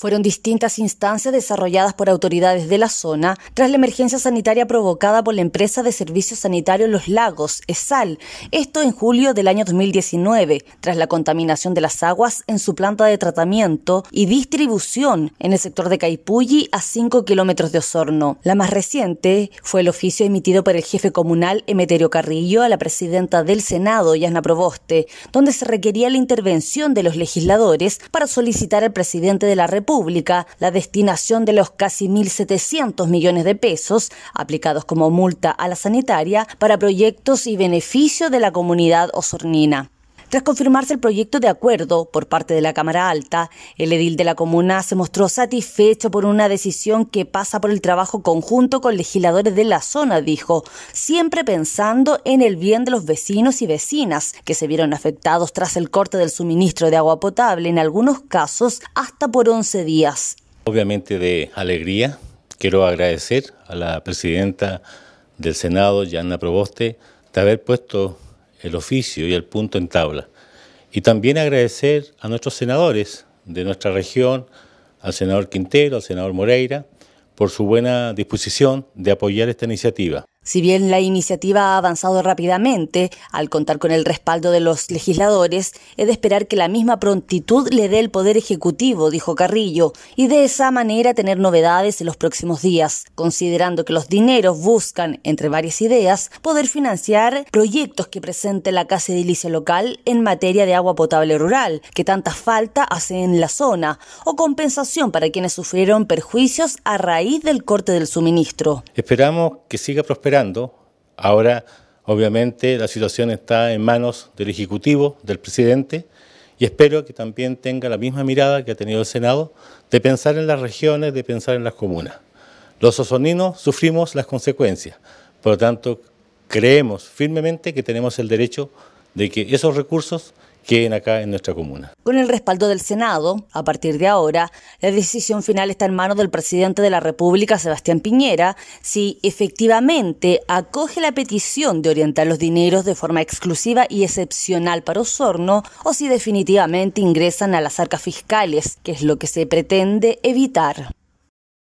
Fueron distintas instancias desarrolladas por autoridades de la zona tras la emergencia sanitaria provocada por la empresa de servicios sanitarios Los Lagos, ESAL, esto en julio del año 2019, tras la contaminación de las aguas en su planta de tratamiento y distribución en el sector de Caipulli a 5 kilómetros de Osorno. La más reciente fue el oficio emitido por el jefe comunal Emeterio Carrillo a la presidenta del Senado, Yasna Proboste, donde se requería la intervención de los legisladores para solicitar al presidente de la República la destinación de los casi 1.700 millones de pesos aplicados como multa a la sanitaria para proyectos y beneficio de la comunidad osornina. Tras confirmarse el proyecto de acuerdo por parte de la Cámara Alta, el edil de la comuna se mostró satisfecho por una decisión que pasa por el trabajo conjunto con legisladores de la zona, dijo, siempre pensando en el bien de los vecinos y vecinas que se vieron afectados tras el corte del suministro de agua potable, en algunos casos hasta por 11 días. Obviamente de alegría, quiero agradecer a la presidenta del Senado, Yana Proboste, de haber puesto el oficio y el punto en tabla. Y también agradecer a nuestros senadores de nuestra región, al senador Quintero, al senador Moreira, por su buena disposición de apoyar esta iniciativa. Si bien la iniciativa ha avanzado rápidamente, al contar con el respaldo de los legisladores, es de esperar que la misma prontitud le dé el Poder Ejecutivo, dijo Carrillo, y de esa manera tener novedades en los próximos días, considerando que los dineros buscan, entre varias ideas, poder financiar proyectos que presente la Casa Edilicia local en materia de agua potable rural, que tanta falta hace en la zona, o compensación para quienes sufrieron perjuicios a raíz del corte del suministro. Esperamos que siga prosperando Ahora, obviamente, la situación está en manos del Ejecutivo, del presidente, y espero que también tenga la misma mirada que ha tenido el Senado de pensar en las regiones, de pensar en las comunas. Los osoninos sufrimos las consecuencias, por lo tanto, creemos firmemente que tenemos el derecho de que esos recursos queden acá en nuestra comuna. Con el respaldo del Senado, a partir de ahora, la decisión final está en manos del presidente de la República, Sebastián Piñera, si efectivamente acoge la petición de orientar los dineros de forma exclusiva y excepcional para Osorno o si definitivamente ingresan a las arcas fiscales, que es lo que se pretende evitar.